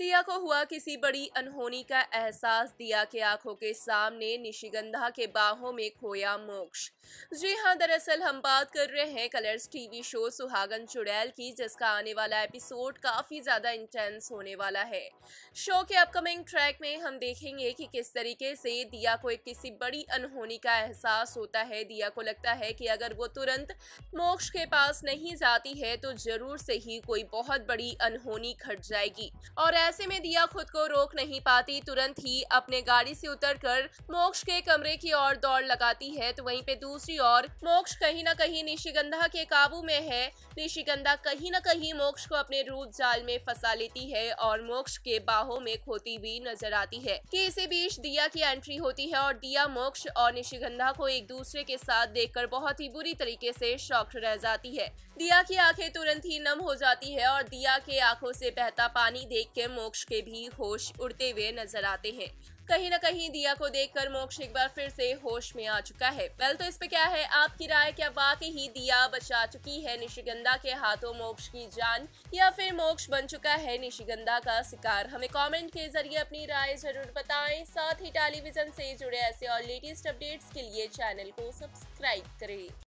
दिया को हुआ किसी बड़ी अनहोनी का एहसास दिया के आंखों के सामने निशिगंधा के बाहों में खोया मोक्ष जी हाँ दरअसल हम बात कर रहे हैं कलर्स टीवी शो सुहागन चुड़ैल की जिसका आने वाला एपिसोड काफ़ी ज़्यादा इंटेंस होने वाला है शो के अपकमिंग ट्रैक में हम देखेंगे कि किस तरीके से दिया को एक किसी बड़ी अनहोनी का एहसास होता है दिया को लगता है कि अगर वो तुरंत मोक्ष के पास नहीं जाती है तो जरूर से ही कोई बहुत बड़ी अनहोनी खट जाएगी और ऐसे में दिया खुद को रोक नहीं पाती तुरंत ही अपने गाड़ी से उतरकर मोक्ष के कमरे की ओर दौड़ लगाती है तो वहीं पे दूसरी ओर मोक्ष कहीं ना कहीं निशिगंधा के काबू में है निशिगंधा कहीं ना कहीं मोक्ष को अपने रूप जाल में फंसा लेती है और मोक्ष के बाहों में खोती हुई नजर आती है की इसी बीच दिया की एंट्री होती है और दिया मोक्ष और निशिगंधा को एक दूसरे के साथ देख बहुत ही बुरी तरीके से शॉक्ट रह जाती है दिया की आंखें तुरंत ही नम हो जाती है और दिया के आंखों से बहता पानी देख के मोक्ष के भी होश उड़ते हुए नजर आते हैं कहीं ना कहीं दिया को देखकर मोक्ष एक बार फिर से होश में आ चुका है वेल तो इस पे क्या है आपकी राय क्या वाकई ही दिया बचा चुकी है निशिगंधा के हाथों मोक्ष की जान या फिर मोक्ष बन चुका है निशिगंधा का शिकार हमें कमेंट के जरिए अपनी राय जरूर बताएं साथ ही टेलीविजन से जुड़े ऐसे और लेटेस्ट अपडेट्स के लिए चैनल को सब्सक्राइब करें